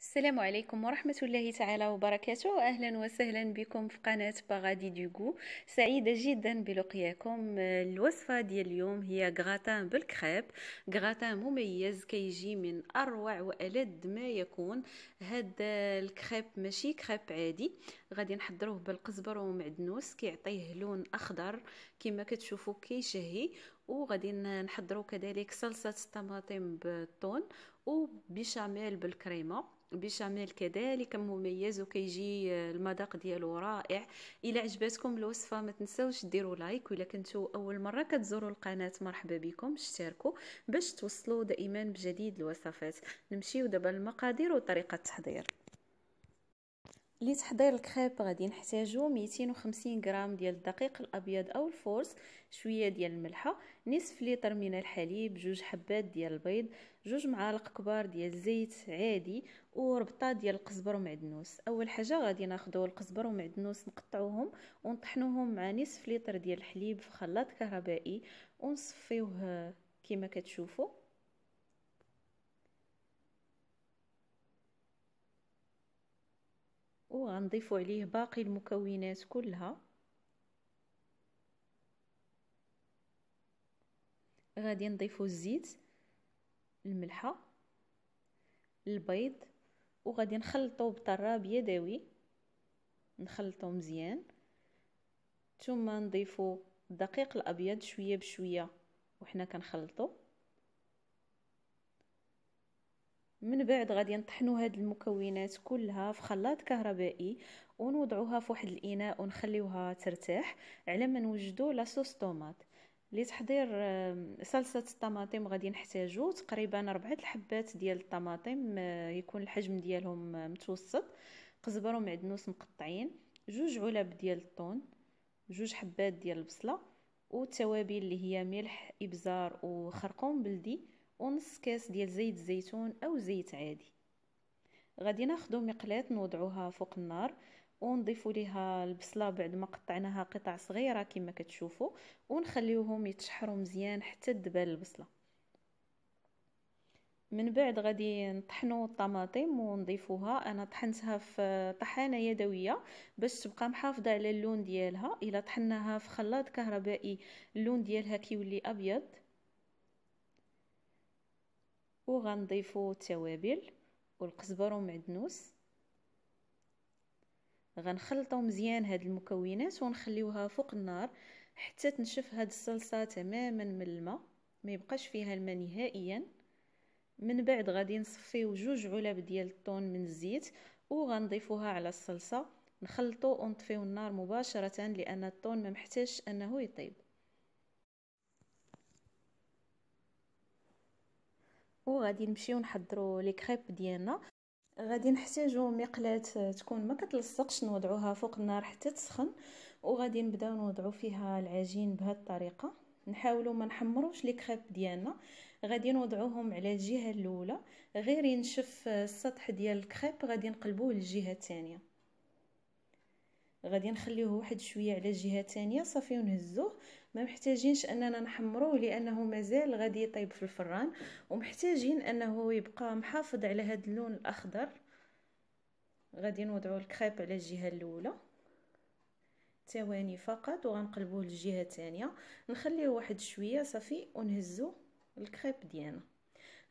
السلام عليكم ورحمة الله تعالى وبركاته أهلا وسهلا بكم في قناة بغادي دوغو سعيدة جدا بلقياكم الوصفة ديال اليوم هي غراتان بالكريب غراتان مميز كيجي من أروع وألد ما يكون هاد الكريب ماشي كريب عادي غادي نحضروه بالقزبر ومعدنوس كيعطيه لون أخضر كما كتشوفوا كيشهي وغادي نحضروا كذلك صلصه الطماطم بالطون وبشاميل بالكريمه بشاميل كذلك مميز وكيجي آه، المذاق ديالو رائع الى عجبتكم الوصفه ما تنساوش ديروا لايك ولا كنتو اول مره كتزوروا القناه مرحبا بكم اشتركوا باش توصلوا دائما بجديد الوصفات نمشيو دابا للمقادير وطريقه التحضير لتحضير الكريب غادي نحتاجو 250 غرام ديال الدقيق الابيض او الفورس شويه ديال الملحه نصف لتر من الحليب جوج حبات ديال البيض جوج معالق كبار ديال الزيت عادي وربطه ديال القزبر ومعدنوس اول حاجه غادي ناخذ القزبر ومعدنوس نقطعوهم ونطحنوهم مع نصف لتر ديال الحليب في خلاط كهربائي ونصفيوه كما كتشوفوا وغنضيف عليه باقي المكونات كلها غادي نضيفو الزيت الملحه البيض وغادي نخلطو بطراب يدوي نخلطو مزيان ثم نضيفو الدقيق الابيض شويه بشويه وحنا كنخلطو من بعد غادي نطحنو هاد المكونات كلها في خلاط كهربائي ونوضعوها في واحد الاناء ونخليوها ترتاح على ما نوجدو لاصوص طوماط لتحضير صلصه الطماطم غادي نحتاجو تقريبا ربعة الحبات ديال الطماطم آه، يكون الحجم ديالهم آه، متوسط قزبر ومعدنوس مقطعين جوج علب ديال الطون جوج حبات ديال البصله والتوابل اللي هي ملح ابزار وخرقوم بلدي ونص كاس ديال زيت الزيتون او زيت عادي غادي ناخدو مقلاة نوضعوها فوق النار ونضيفوا ليها البصله بعد ما قطعناها قطع صغيره كما كتشوفوا ونخليوهم يتشحروا مزيان حتى تدبل البصله من بعد غادي نطحنوا الطماطم ونضيفوها انا طحنتها في طحانه يدويه باش تبقى محافظه على اللون ديالها الا طحناها في خلاط كهربائي اللون ديالها كيولي ابيض وغنضيفو التوابل والقزبر ومعدنوس غنخلطو مزيان هاد المكونات ونخليوها فوق النار حتى تنشف هاد الصلصه تماما من الماء ما يبقاش فيها الماء نهائيا من بعد غادي نصفيو جوج علب ديال الطون من الزيت وغنضيفوها على الصلصه نخلطو ونطفيو النار مباشره لان الطون ما محتاجش انه يطيب وغادي نمشيو نحضروا لي كريب ديالنا غادي نحتاجو مقلاة تكون ما كتلصقش نوضعوها فوق النار حتى تسخن وغادي نبداو نوضعو فيها العجين بهذه الطريقه نحاولوا ما نحمروش لي كريب ديالنا غادي نوضعوهم على الجهه الاولى غير ينشف السطح ديال الكريب غادي نقلبوه للجهه الثانيه غادي نخليوه واحد شويه على الجهه الثانيه صافي ونهزوه ما محتاجينش اننا نحمروه لانه مازال غادي يطيب في الفران ومحتاجين انه يبقى محافظ على هذا اللون الاخضر غادي نوضعوا الكريب على الجهه الاولى ثواني فقط وغنقلبوه للجهه الثانيه نخليه واحد شويه صافي ونهزو الكريب ديالنا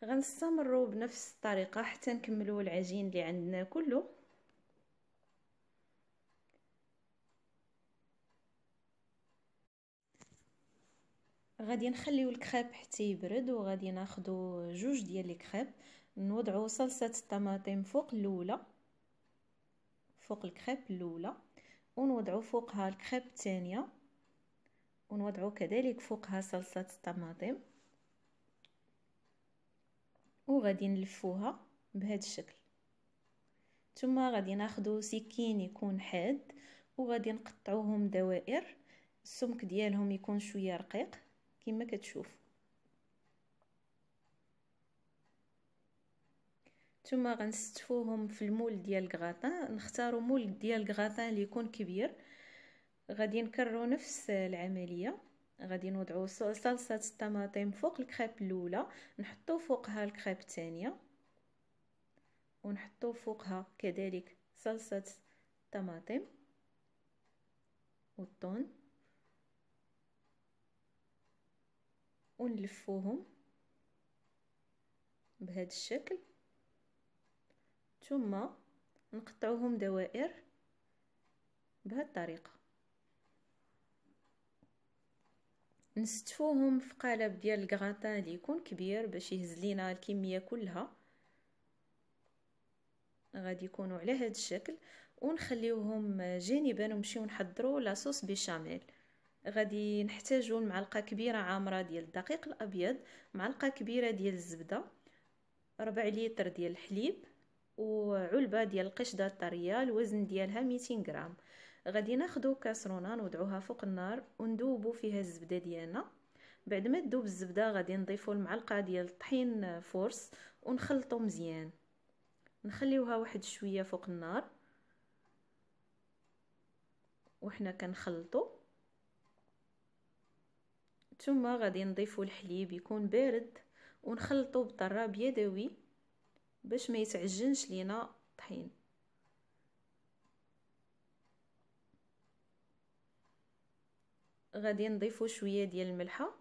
غنستمروا بنفس الطريقه حتى نكملوا العجين اللي عندنا كله غادي نخليو الكريب حتى يبرد وغادي ناخدو جوج ديال الكريب نوضعو صلصه الطماطم فوق الاولى فوق الكريب الاولى ونوضعو فوقها الكريب الثانيه ونوضعو كذلك فوقها صلصه الطماطم وغادي نلفوها بهذا الشكل ثم غادي ناخدو سكين يكون حاد وغادي نقطعوهم دوائر السمك ديالهم يكون شويه رقيق كما كتشوف ثم غنستفوهم في المول ديال الكغاطان نختاروا مول ديال الكغاطان اللي يكون كبير غادي نكرروا نفس العمليه غادي نوضعوا صلصه الطماطم فوق الكريب الاولى نحطوا فوقها الكريب الثانيه ونحطوا فوقها كذلك صلصه الطماطم والطون ونلفوهم بهذا الشكل ثم نقطعوهم دوائر بهذه الطريقه نستفوهم في قالب ديال الكغاطان اللي يكون كبير باش يهز لينا الكميه كلها غادي يكونوا على هذا الشكل ونخليوهم جانبا ونمشيو نحضروا لاصوص بيشاميل غادي نحتاجو معلقه كبيره عامره ديال الدقيق الابيض معلقه كبيره ديال الزبده ربع لتر ديال الحليب وعلبه ديال القشده الطريه الوزن ديالها 200 غرام غادي ناخدو كاسرونه نوضعوها فوق النار وندوبو فيها الزبده ديالنا بعد ما تذوب الزبده غادي نضيفو المعلقه ديال الطحين فورس ونخلطو مزيان نخليوها واحد شويه فوق النار وحنا كنخلطو ثم غادي نضيفو الحليب يكون بارد ونخلطو بطراب يدوي باش ما يتعجنش لينا الطحين غادي نضيفو شويه ديال الملحه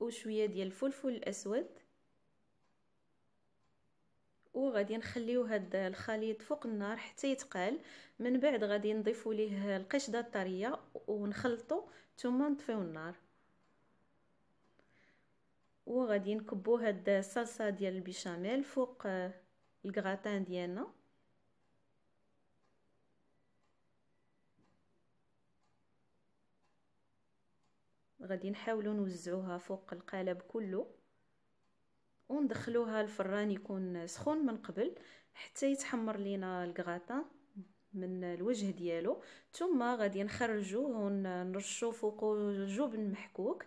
وشويه ديال الفلفل الاسود وغادي نخليو هاد الخليط فوق النار حتى يتقال من بعد غادي نضيفو ليه القشده الطريه ونخلطو ثم نطفيو النار وغادي نكبو هاد الصلصه ديال البيشاميل فوق الكغاتان ديالنا غادي نحاولو نوزعوها فوق القالب كله وندخلوها الفران يكون سخون من قبل حتى يتحمر لينا الكغاطان من الوجه ديالو ثم غادي نخرجوه ونرشو فوقو جبن محكوك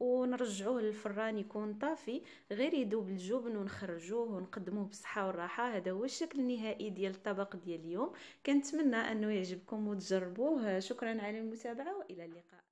ونرجعوه للفران يكون طافي غير يذوب الجبن ونخرجوه ونقدموه بالصحه والراحه هذا هو الشكل النهائي ديال الطبق ديال اليوم كنتمنى انه يعجبكم وتجربوه شكرا على المتابعه والى اللقاء